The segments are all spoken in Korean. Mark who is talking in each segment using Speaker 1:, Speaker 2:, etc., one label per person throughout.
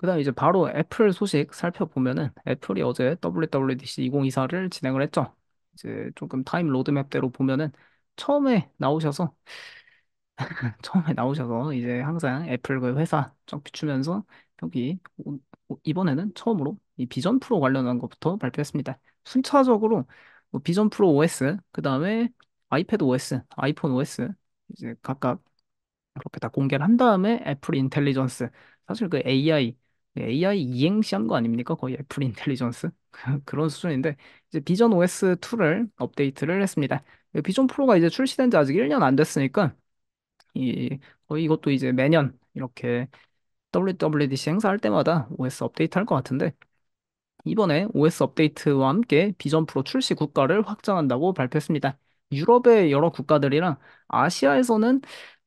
Speaker 1: 그다음 이제 바로 애플 소식 살펴보면은 애플이 어제 WWDC 2024를 진행을 했죠. 이제 조금 타임 로드맵대로 보면은 처음에 나오셔서 처음에 나오셔서 이제 항상 애플 그 회사 쫙 비추면서 여기 이번에는 처음으로 이 비전 프로 관련한 것부터 발표했습니다. 순차적으로 뭐 비전 프로 OS 그 다음에 아이패드 OS, 아이폰 OS 이제 각각 그렇게 다 공개를 한 다음에 애플 인텔리전스 사실 그 AI AI 예, 이행시한 거 아닙니까? 거의 애플 인텔리전스 그런 수준인데 이제 비전 OS 2를 업데이트를 했습니다. 예, 비전 프로가 이제 출시된 지 아직 1년 안 됐으니까 이 거의 이것도 이제 매년 이렇게 WWDC 행사할 때마다 OS 업데이트 할 것 같은데 이번에 OS 업데이트와 함께 비전 프로 출시 국가를 확장한다고 발표했습니다. 유럽의 여러 국가들이랑 아시아에서는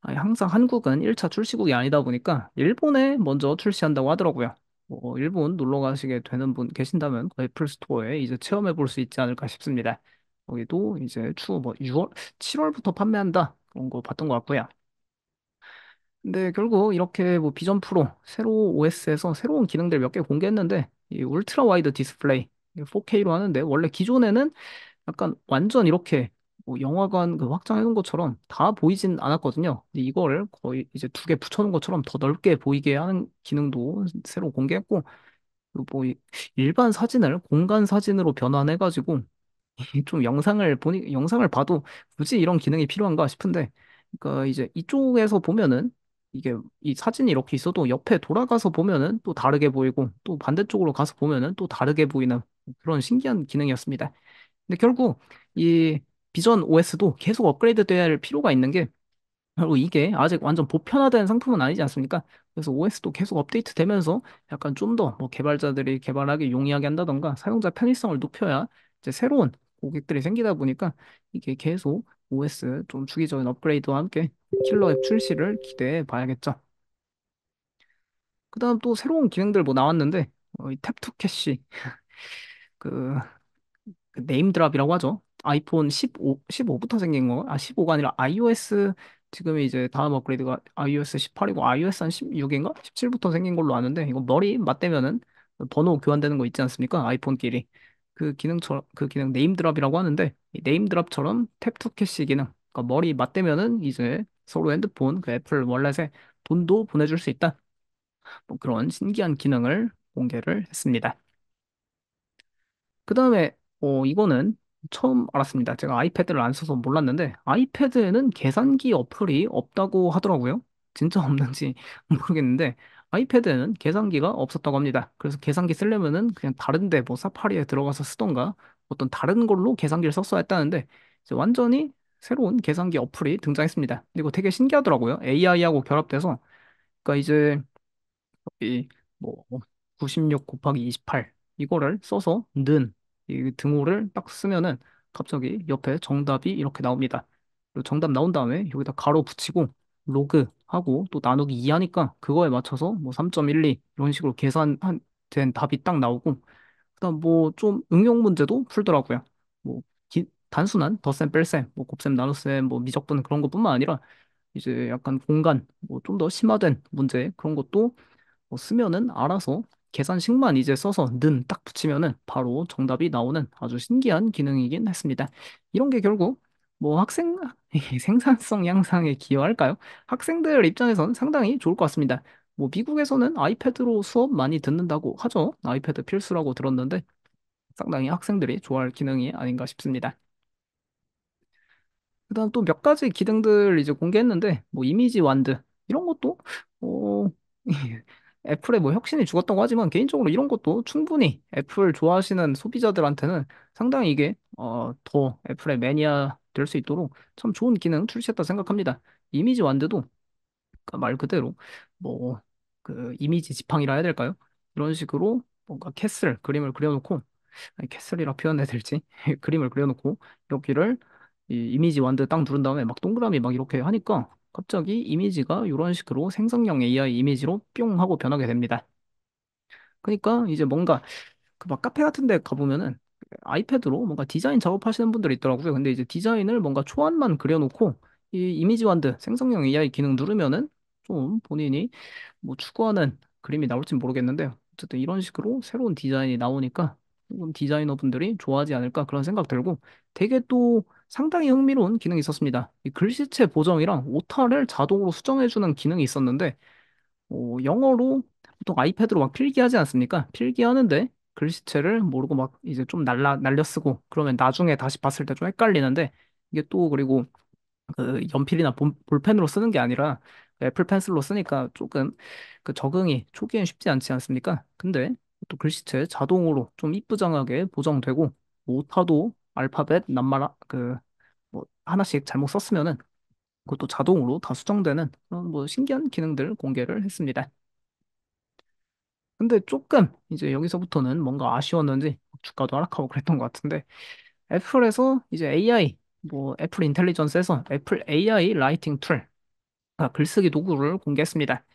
Speaker 1: 항상 한국은 1차 출시국이 아니다 보니까 일본에 먼저 출시한다고 하더라고요. 뭐 일본 놀러 가시게 되는 분 계신다면 애플 스토어에 이제 체험해 볼 수 있지 않을까 싶습니다. 여기도 이제 추후 뭐 6월, 7월부터 판매한다 그런 거 봤던 것 같고요. 근데 결국 이렇게 뭐 비전 프로 새로 OS에서 새로운 기능들 몇 개 공개했는데 이 울트라 와이드 디스플레이 4K로 하는데 원래 기존에는 약간 완전 이렇게 뭐 영화관 그 확장해놓은 것처럼 다 보이진 않았거든요. 근데 이걸 거의 이제 두 개 붙여놓은 것처럼 더 넓게 보이게 하는 기능도 새로 공개했고, 그 뭐 일반 사진을 공간 사진으로 변환해가지고 좀 영상을 보니 영상을 봐도 굳이 이런 기능이 필요한가 싶은데, 그러니까 이제 이쪽에서 보면은 이게 이 사진이 이렇게 있어도 옆에 돌아가서 보면은 또 다르게 보이고 또 반대쪽으로 가서 보면은 또 다르게 보이는 그런 신기한 기능이었습니다. 근데 결국 이 비전 OS도 계속 업그레이드 돼야 할 필요가 있는 게 그리고 이게 아직 완전 보편화된 상품은 아니지 않습니까? 그래서 OS도 계속 업데이트 되면서 약간 좀더뭐 개발자들이 개발하기 용이하게 한다던가 사용자 편의성을 높여야 이제 새로운 고객들이 생기다 보니까 이게 계속 OS 좀 주기적인 업그레이드와 함께 킬러 앱 출시를 기대해 봐야겠죠. 그 다음 또 새로운 기능들 뭐 나왔는데 어, 이 탭투 캐시 그, 그 네임 드랍이라고 하죠. 아이폰 15, 15부터 생긴 거, 아, 15가 아니라 iOS 지금 이제 다음 업그레이드가 iOS 18이고 iOS 한 16인가? 17부터 생긴 걸로 아는데 이거 머리 맞대면은 번호 교환되는 거 있지 않습니까? 아이폰끼리. 그 기능처럼 그 기능 네임드랍이라고 하는데 네임드랍처럼 탭투 캐시 기능. 그러니까 머리 맞대면은 이제 서로 핸드폰 그 애플 월렛에 돈도 보내줄 수 있다. 뭐 그런 신기한 기능을 공개를 했습니다. 그 다음에 어, 이거는 처음 알았습니다. 제가 아이패드를 안 써서 몰랐는데 아이패드에는 계산기 어플이 없다고 하더라고요. 진짜 없는지 모르겠는데 아이패드에는 계산기가 없었다고 합니다. 그래서 계산기 쓰려면은 그냥 다른데 뭐 사파리에 들어가서 쓰던가 어떤 다른 걸로 계산기를 썼어야 했다는데 이제 완전히 새로운 계산기 어플이 등장했습니다. 이거 되게 신기하더라고요. AI하고 결합돼서 그러니까 이제 이 뭐 96 곱하기 28 이거를 써서 는이 등호를 딱 쓰면은 갑자기 옆에 정답이 이렇게 나옵니다. 그리고 정답 나온 다음에 여기다 가로 붙이고 로그 하고 또 나누기 2 하니까 그거에 맞춰서 뭐 3.12 이런 식으로 계산한 된 답이 딱 나오고 그다음 뭐 좀 응용 문제도 풀더라고요. 뭐 기- 단순한 덧셈, 뺄셈, 뭐 곱셈, 나눗셈, 뭐 미적분 그런 것뿐만 아니라 이제 약간 공간, 뭐 좀 더 심화된 문제 그런 것도 뭐 쓰면은 알아서 계산식만 이제 써서 는 딱 붙이면은 바로 정답이 나오는 아주 신기한 기능이긴 했습니다. 이런 게 결국 뭐 학생 생산성 향상에 기여할까요? 학생들 입장에선 상당히 좋을 것 같습니다. 뭐 미국에서는 아이패드로 수업 많이 듣는다고 하죠. 아이패드 필수라고 들었는데 상당히 학생들이 좋아할 기능이 아닌가 싶습니다. 그다음 또 몇 가지 기능들 이제 공개했는데 뭐 이미지 완드 이런 것도 어 애플의 뭐 혁신이 죽었다고 하지만 개인적으로 이런 것도 충분히 애플 좋아하시는 소비자들한테는 상당히 이게 어, 더 애플의 매니아 될 수 있도록 참 좋은 기능 출시했다 생각합니다. 이미지 완대도 그말 그러니까 그대로 뭐 그 이미지 지팡이라 해야 될까요? 이런 식으로 뭔가 캐슬 그림을 그려놓고 캐슬이라 표현해야 될지 그림을 그려놓고 여기를 이 이미지 완드 딱 누른 다음에 막 동그라미 막 이렇게 하니까 갑자기 이미지가 이런 식으로 생성형 AI 이미지로 뿅 하고 변하게 됩니다. 그러니까 이제 뭔가 그 막 카페 같은 데 가보면은 아이패드로 뭔가 디자인 작업하시는 분들이 있더라고요. 근데 이제 디자인을 뭔가 초안만 그려놓고 이 이미지 완드 생성형 AI 기능 누르면은 좀 본인이 뭐 추구하는 그림이 나올지 모르겠는데 어쨌든 이런 식으로 새로운 디자인이 나오니까 조 디자이너분들이 좋아하지 않을까 그런 생각 들고 되게 또 상당히 흥미로운 기능이 있었습니다. 이 글씨체 보정이랑 오타를 자동으로 수정해주는 기능이 있었는데 어, 영어로 보통 아이패드로 막 필기하지 않습니까? 필기하는데 글씨체를 모르고 막 이제 좀 날라 날려 쓰고 그러면 나중에 다시 봤을 때 좀 헷갈리는데 이게 또 그리고 그 연필이나 본, 볼펜으로 쓰는 게 아니라 애플 펜슬로 쓰니까 조금 그 적응이 초기엔 쉽지 않지 않습니까? 근데 또 글씨체 자동으로 좀 이쁘장하게 보정되고 오타도 뭐 알파벳 낱말 그뭐 하나씩 잘못 썼으면은 그것도 자동으로 다 수정되는 그런 뭐 신기한 기능들 공개를 했습니다. 근데 조금 이제 여기서부터는 뭔가 아쉬웠는지 주가도 하락하고 그랬던 것 같은데 애플에서 이제 AI 뭐 애플 인텔리전스에서 애플 AI 라이팅 툴 아, 글쓰기 도구를 공개했습니다.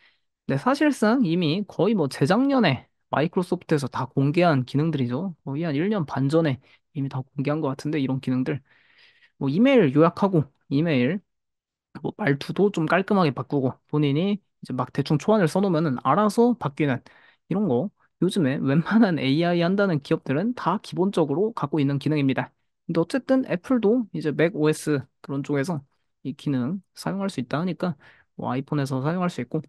Speaker 1: 근데 사실상 이미 거의 뭐 재작년에 마이크로소프트에서 다 공개한 기능들이죠. 거의 한 1년 반 전에 이미 다 공개한 것 같은데 이런 기능들. 뭐 이메일 요약하고 이메일 뭐 말투도 좀 깔끔하게 바꾸고 본인이 이제 막 대충 초안을 써놓으면 알아서 바뀌는 이런 거 요즘에 웬만한 AI 한다는 기업들은 다 기본적으로 갖고 있는 기능입니다. 근데 어쨌든 애플도 이제 맥 OS 그런 쪽에서 이 기능 사용할 수 있다 하니까 뭐 아이폰에서 사용할 수 있고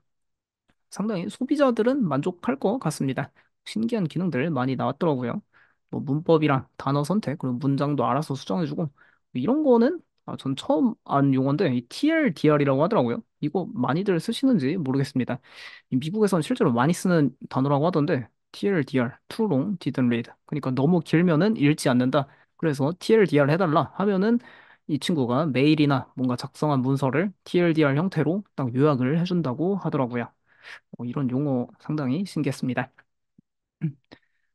Speaker 1: 상당히 소비자들은 만족할 것 같습니다. 신기한 기능들 많이 나왔더라고요. 뭐 문법이랑 단어 선택, 그리고 문장도 알아서 수정해주고 뭐 이런 거는 아, 전 처음 안 용어인데 이 TLDR이라고 하더라고요. 이거 많이들 쓰시는지 모르겠습니다. 미국에선 실제로 많이 쓰는 단어라고 하던데 TLDR, too long, didn't read. 그러니까 너무 길면은 읽지 않는다. 그래서 TLDR 해달라 하면은 이 친구가 메일이나 뭔가 작성한 문서를 TLDR 형태로 딱 요약을 해준다고 하더라고요. 뭐 이런 용어 상당히 신기했습니다.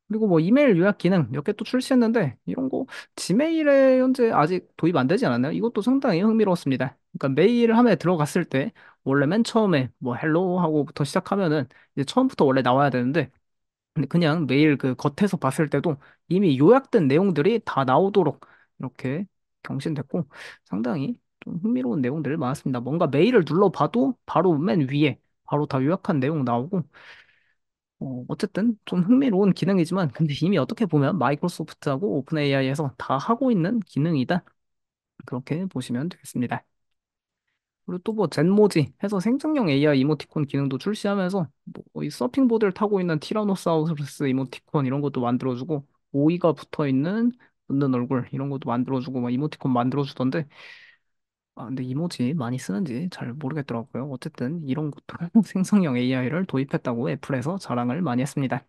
Speaker 1: 그리고 뭐 이메일 요약 기능 몇 개 또 출시했는데 이런 거 지메일에 현재 아직 도입 안 되지 않았나요? 이것도 상당히 흥미로웠습니다. 그러니까 메일 함에 들어갔을 때 원래 맨 처음에 뭐 헬로 하고부터 시작하면은 이제 처음부터 원래 나와야 되는데 그냥 메일 그 겉에서 봤을 때도 이미 요약된 내용들이 다 나오도록 이렇게 경신됐고 상당히 좀 흥미로운 내용들 이 많았습니다. 뭔가 메일을 눌러봐도 바로 맨 위에 바로 다 요약한 내용 나오고 어, 어쨌든 좀 흥미로운 기능이지만 근데 이미 어떻게 보면 마이크로소프트하고 오픈 AI에서 다 하고 있는 기능이다. 그렇게 보시면 되겠습니다. 그리고 또 뭐 젠모지 해서 생성형 AI 이모티콘 기능도 출시하면서 뭐 이 서핑보드를 타고 있는 티라노사우루스 이모티콘 이런 것도 만들어주고 오이가 붙어있는 웃는 얼굴 이런 것도 만들어주고 막 이모티콘 만들어주던데 아, 근데 이모지 많이 쓰는지 잘 모르겠더라고요. 어쨌든 이런 것도 생성형 AI를 도입했다고 애플에서 자랑을 많이 했습니다.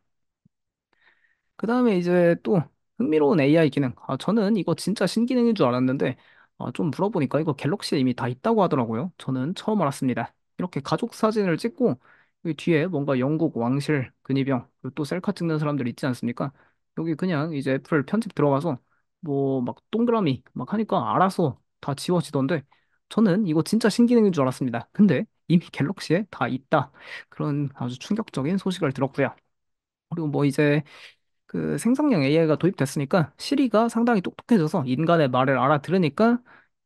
Speaker 1: 그 다음에 이제 또 흥미로운 AI 기능. 아, 저는 이거 진짜 신기능인 줄 알았는데, 아, 좀 물어보니까 이거 갤럭시에 이미 다 있다고 하더라고요. 저는 처음 알았습니다. 이렇게 가족 사진을 찍고, 여기 뒤에 뭔가 영국 왕실 근위병, 그리고 또 셀카 찍는 사람들 있지 않습니까? 여기 그냥 이제 애플 편집 들어가서, 뭐, 막 동그라미 막 하니까 알아서 다 지워지던데 저는 이거 진짜 신기능인 줄 알았습니다. 근데 이미 갤럭시에 다 있다. 그런 아주 충격적인 소식을 들었고요. 그리고 뭐 이제 그 생성형 AI가 도입됐으니까 시리가 상당히 똑똑해져서 인간의 말을 알아들으니까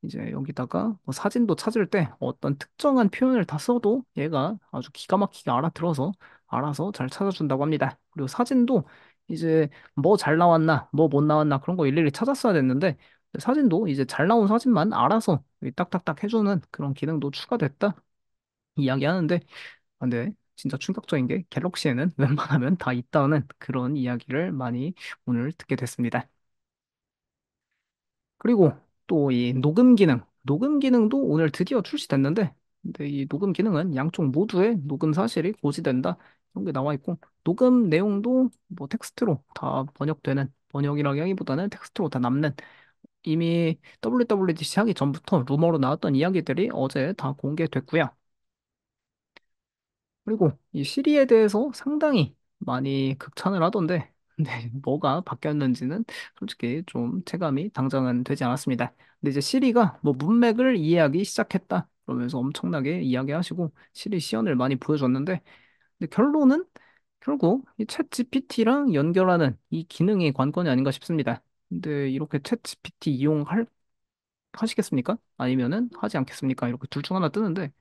Speaker 1: 이제 여기다가 뭐 사진도 찾을 때 어떤 특정한 표현을 다 써도 얘가 아주 기가 막히게 알아들어서 알아서 잘 찾아준다고 합니다. 그리고 사진도 이제 뭐 잘 나왔나, 뭐 못 나왔나 그런 거 일일이 찾았어야 됐는데 사진도 이제 잘 나온 사진만 알아서 딱딱딱 해주는 그런 기능도 추가됐다 이야기하는데 아, 근데 진짜 충격적인 게 갤럭시에는 웬만하면 다 있다는 그런 이야기를 많이 오늘 듣게 됐습니다. 그리고 또 이 녹음 기능, 녹음 기능도 오늘 드디어 출시됐는데 근데 이 녹음 기능은 양쪽 모두의 녹음 사실이 고지된다 이런 게 나와 있고 녹음 내용도 뭐 텍스트로 다 번역되는 번역이라기보다는 텍스트로 다 남는 이미 WWDC 하기 전부터 루머로 나왔던 이야기들이 어제 다 공개됐고요. 그리고 이 시리에 대해서 상당히 많이 극찬을 하던데, 근데 네, 뭐가 바뀌었는지는 솔직히 좀 체감이 당장은 되지 않았습니다. 근데 이제 시리가 뭐 문맥을 이해하기 시작했다. 그러면서 엄청나게 이야기하시고 시리 시연을 많이 보여줬는데, 근데 결론은 결국 이챗 GPT랑 연결하는 이 기능이 관건이 아닌가 싶습니다. 근데 네, 이렇게 챗 GPT 이용할 하시겠습니까? 아니면은 하지 않겠습니까? 이렇게 둘 중 하나 뜨는데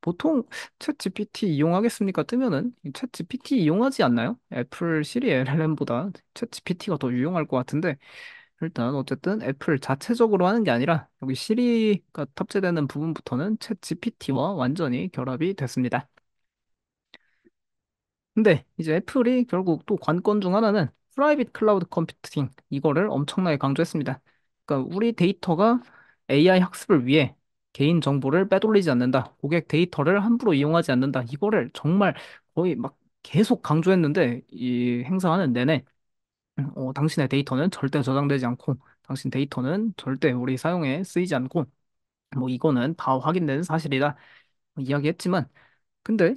Speaker 1: 보통 챗 GPT 이용하겠습니까? 뜨면은 챗 GPT 이용하지 않나요? 애플 시리 LLM보다 챗 GPT가 더 유용할 것 같은데 일단 어쨌든 애플 자체적으로 하는 게 아니라 여기 시리가 탑재되는 부분부터는 챗 GPT와 완전히 결합이 됐습니다. 근데 이제 애플이 결국 또 관건 중 하나는 프라이빗 클라우드 컴퓨팅 이거를 엄청나게 강조했습니다. 그러니까 우리 데이터가 AI 학습을 위해 개인 정보를 빼돌리지 않는다. 고객 데이터를 함부로 이용하지 않는다. 이거를 정말 거의 막 계속 강조했는데 이 행사하는 내내 어, 당신의 데이터는 절대 저장되지 않고 당신 데이터는 절대 우리 사용에 쓰이지 않고 뭐 이거는 다 확인된 사실이다 뭐 이야기했지만 근데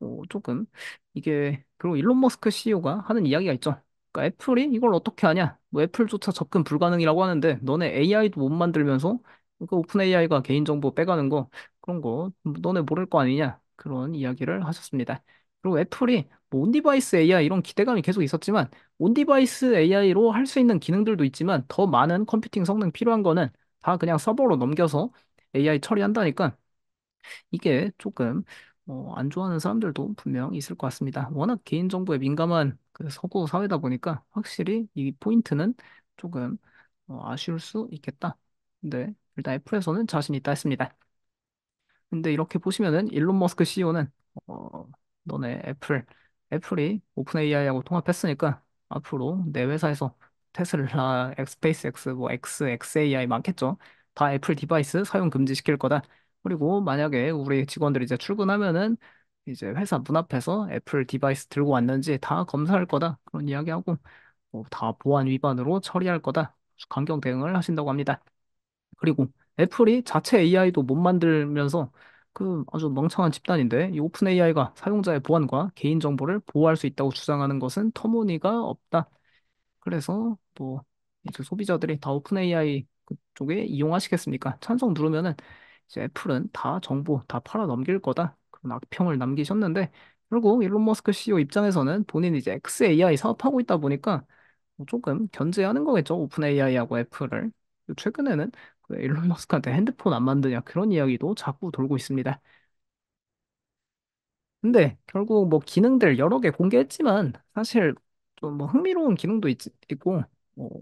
Speaker 1: 어, 조금 이게 그리고 일론 머스크 CEO가 하는 이야기가 있죠. 그러니까 애플이 이걸 어떻게 하냐? 뭐 애플조차 접근 불가능이라고 하는데 너네 AI도 못 만들면서 그 오픈 AI가 개인정보 빼가는 거 그런 거 너네 모를 거 아니냐? 그런 이야기를 하셨습니다. 그리고 애플이 뭐 온디바이스 AI 이런 기대감이 계속 있었지만 온디바이스 AI로 할 수 있는 기능들도 있지만 더 많은 컴퓨팅 성능 필요한 거는 다 그냥 서버로 넘겨서 AI 처리한다니까 이게 조금 어, 안 좋아하는 사람들도 분명 있을 것 같습니다. 워낙 개인정보에 민감한 그 서구 사회다 보니까 확실히 이 포인트는 조금 어, 아쉬울 수 있겠다. 근데 일단 애플에서는 자신 있다 했습니다. 근데 이렇게 보시면은 일론 머스크 CEO는 어, 너네 애플, 애플이 오픈 AI하고 통합했으니까 앞으로 내 회사에서 테슬라, 엑스페이스X, 뭐 X, XAI 많겠죠. 다 애플 디바이스 사용 금지시킬 거다. 그리고 만약에 우리 직원들이 이제 출근하면은 이제 회사 문 앞에서 애플 디바이스 들고 왔는지 다 검사할 거다. 그런 이야기하고 뭐 다 보안 위반으로 처리할 거다. 강경 대응을 하신다고 합니다. 그리고 애플이 자체 AI도 못 만들면서 그 아주 멍청한 집단인데 이 오픈 AI가 사용자의 보안과 개인 정보를 보호할 수 있다고 주장하는 것은 터무니가 없다. 그래서 뭐 이제 소비자들이 다 오픈 AI 그쪽에 이용하시겠습니까? 찬성 누르면은 이제 애플은 다 정보 다 팔아 넘길 거다 그런 악평을 남기셨는데 결국 일론 머스크 CEO 입장에서는 본인이 이제 XAI 사업하고 있다 보니까 뭐 조금 견제하는 거겠죠 오픈 AI하고 애플을 최근에는 그 일론 머스크한테 핸드폰 안 만드냐 그런 이야기도 자꾸 돌고 있습니다. 근데 결국 뭐 기능들 여러 개 공개했지만 사실 좀 뭐 흥미로운 기능도 있, 고뭐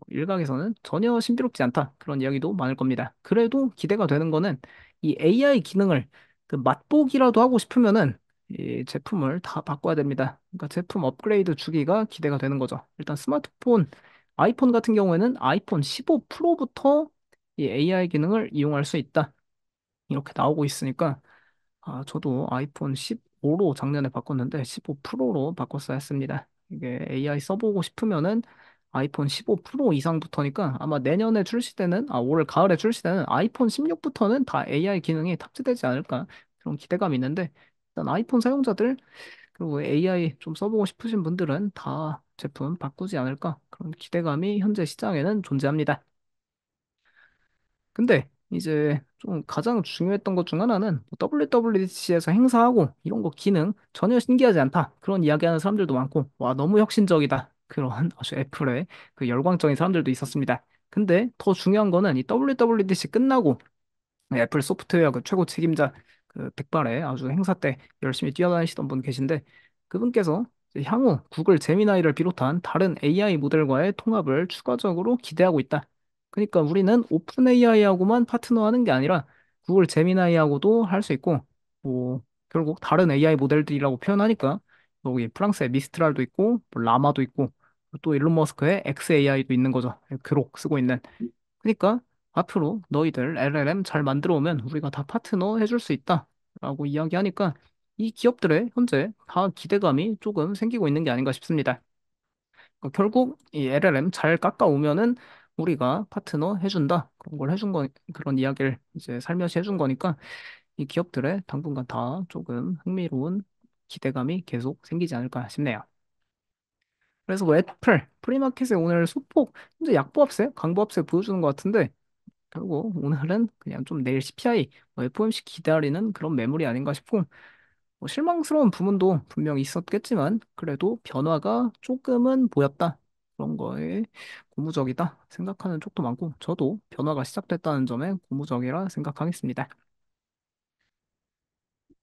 Speaker 1: 일각에서는 전혀 신비롭지 않다 그런 이야기도 많을 겁니다. 그래도 기대가 되는 거는 이 AI 기능을 그 맛보기라도 하고 싶으면은 이 제품을 다 바꿔야 됩니다. 그러니까 제품 업그레이드 주기가 기대가 되는 거죠. 일단 스마트폰, 아이폰 같은 경우에는 아이폰 15 프로부터 이 AI 기능을 이용할 수 있다. 이렇게 나오고 있으니까 아, 저도 아이폰 15로 작년에 바꿨는데 15 프로로 바꿨어야 했습니다. 이게 AI 써보고 싶으면은 아이폰 15 프로 이상부터니까 아마 내년에 출시되는, 아, 올 가을에 출시되는 아이폰 16부터는 다 AI 기능이 탑재되지 않을까 그런 기대감이 있는데 일단 아이폰 사용자들 그리고 AI 좀 써보고 싶으신 분들은 다 제품 바꾸지 않을까 그런 기대감이 현재 시장에는 존재합니다. 근데 이제 좀 가장 중요했던 것 중 하나는 WWDC에서 뭐 행사하고 이런 거 기능 전혀 신기하지 않다 그런 이야기하는 사람들도 많고 와 너무 혁신적이다 그런 아주 애플의 그 열광적인 사람들도 있었습니다. 근데 더 중요한 거는 이 WWDC 끝나고 애플 소프트웨어 그 최고 책임자 그 백발의 아주 행사 때 열심히 뛰어다니시던 분 계신데 그분께서 향후 구글 제미나이를 비롯한 다른 AI 모델과의 통합을 추가적으로 기대하고 있다. 그러니까 우리는 오픈 AI하고만 파트너하는 게 아니라 구글 제미나이하고도 할 수 있고 뭐 결국 다른 AI 모델들이라고 표현하니까 뭐 여기 프랑스의 미스트랄도 있고 뭐 라마도 있고 또 일론 머스크의 xAI도 있는 거죠. 그록 쓰고 있는. 그러니까 앞으로 너희들 LLM 잘 만들어 오면 우리가 다 파트너 해줄 수 있다. 라고 이야기하니까 이 기업들의 현재 다 기대감이 조금 생기고 있는 게 아닌가 싶습니다. 그러니까 결국 이 LLM 잘 깎아오면은 우리가 파트너 해준다. 그런 걸 해준 거, 그런 이야기를 이제 살며시 해준 거니까 이 기업들의 당분간 다 조금 흥미로운 기대감이 계속 생기지 않을까 싶네요. 그래서 뭐 애플, 프리마켓에 오늘 소폭, 현재 약보합세, 강보합세 보여주는 것 같은데, 결국 오늘은 그냥 좀 내일 CPI, 뭐 FOMC 기다리는 그런 매물이 아닌가 싶고, 뭐 실망스러운 부분도 분명히 있었겠지만, 그래도 변화가 조금은 보였다. 그런 거에 고무적이다 생각하는 쪽도 많고, 저도 변화가 시작됐다는 점에 고무적이라 생각하겠습니다.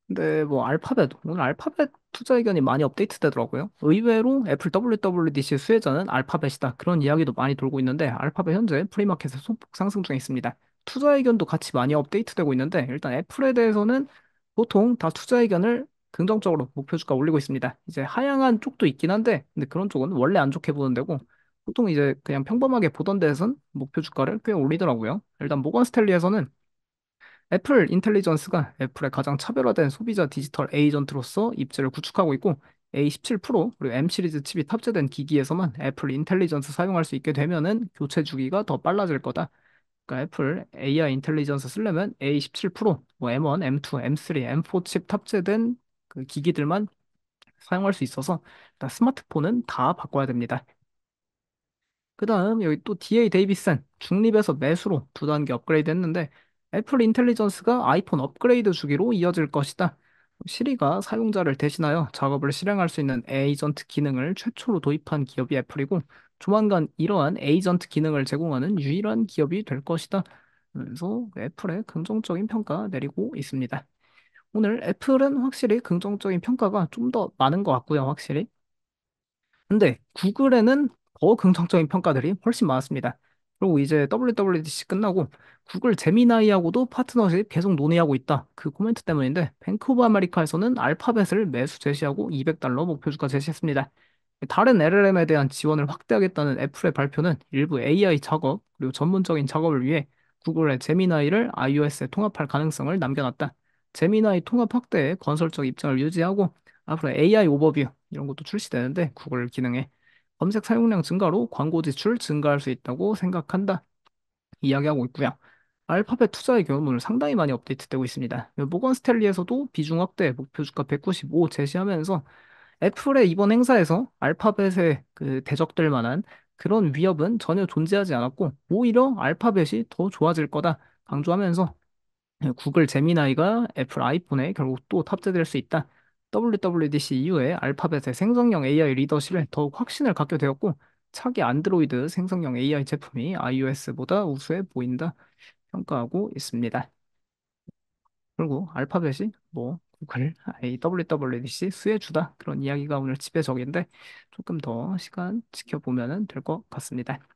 Speaker 1: 근데 뭐 알파벳, 오늘 알파벳 투자 의견이 많이 업데이트되더라고요. 의외로 애플 WWDC 수혜자는 알파벳이다. 그런 이야기도 많이 돌고 있는데 알파벳 현재 프리마켓에 소폭 상승 중에 있습니다. 투자 의견도 같이 많이 업데이트되고 있는데 일단 애플에 대해서는 보통 다 투자 의견을 긍정적으로 목표 주가 올리고 있습니다. 이제 하향한 쪽도 있긴 한데 근데 그런 쪽은 원래 안 좋게 보는 데고 보통 이제 그냥 평범하게 보던 데에선 목표 주가를 꽤 올리더라고요. 일단 모건 스텔리에서는 애플 인텔리전스가 애플의 가장 차별화된 소비자 디지털 에이전트로서 입지를 구축하고 있고 A17 프로 그리고 M 시리즈 칩이 탑재된 기기에서만 애플 인텔리전스 사용할 수 있게 되면은 교체 주기가 더 빨라질 거다. 그러니까 애플 AI 인텔리전스 쓰려면 A17 프로, 뭐 M1, M2, M3, M4 칩 탑재된 그 기기들만 사용할 수 있어서 일단 스마트폰은 다 바꿔야 됩니다. 그 다음 여기 또 DA 데이비슨 중립에서 매수로 두 단계 업그레이드 했는데 애플 인텔리전스가 아이폰 업그레이드 주기로 이어질 것이다. 시리가 사용자를 대신하여 작업을 실행할 수 있는 에이전트 기능을 최초로 도입한 기업이 애플이고 조만간 이러한 에이전트 기능을 제공하는 유일한 기업이 될 것이다. 그래서 애플의 긍정적인 평가 내리고 있습니다. 오늘 애플은 확실히 긍정적인 평가가 좀 더 많은 것 같고요, 확실히. 근데 구글에는 더 긍정적인 평가들이 훨씬 많았습니다. 그리고 이제 WWDC 끝나고 구글 제미나이하고도 파트너십 계속 논의하고 있다. 그 코멘트 때문인데 뱅크 브 아메리카에서는 알파벳을 매수 제시하고 200달러 목표 주가 제시했습니다. 다른 LLM에 대한 지원을 확대하겠다는 애플의 발표는 일부 AI 작업 그리고 전문적인 작업을 위해 구글의 제미나이를 iOS에 통합할 가능성을 남겨놨다. 제미나이 통합 확대에 건설적 입장을 유지하고 앞으로 AI 오버뷰 이런 것도 출시되는데 구글 기능에 검색 사용량 증가로 광고 지출 증가할 수 있다고 생각한다. 이야기하고 있고요. 알파벳 투자의 경우는 상당히 많이 업데이트되고 있습니다. 모건 스텔리에서도 비중 확대 목표 주가 195 제시하면서 애플의 이번 행사에서 알파벳에 그 대적될 만한 그런 위협은 전혀 존재하지 않았고 오히려 알파벳이 더 좋아질 거다 강조하면서 구글 제미나이가 애플 아이폰에 결국 또 탑재될 수 있다. WWDC 이후에 알파벳의 생성형 AI 리더십에 더욱 확신을 갖게 되었고 차기 안드로이드 생성형 AI 제품이 iOS보다 우수해 보인다 평가하고 있습니다. 그리고 알파벳이 뭐 구글 WWDC 수혜주다 그런 이야기가 오늘 지배적인데 조금 더 시간 지켜보면 될 것 같습니다.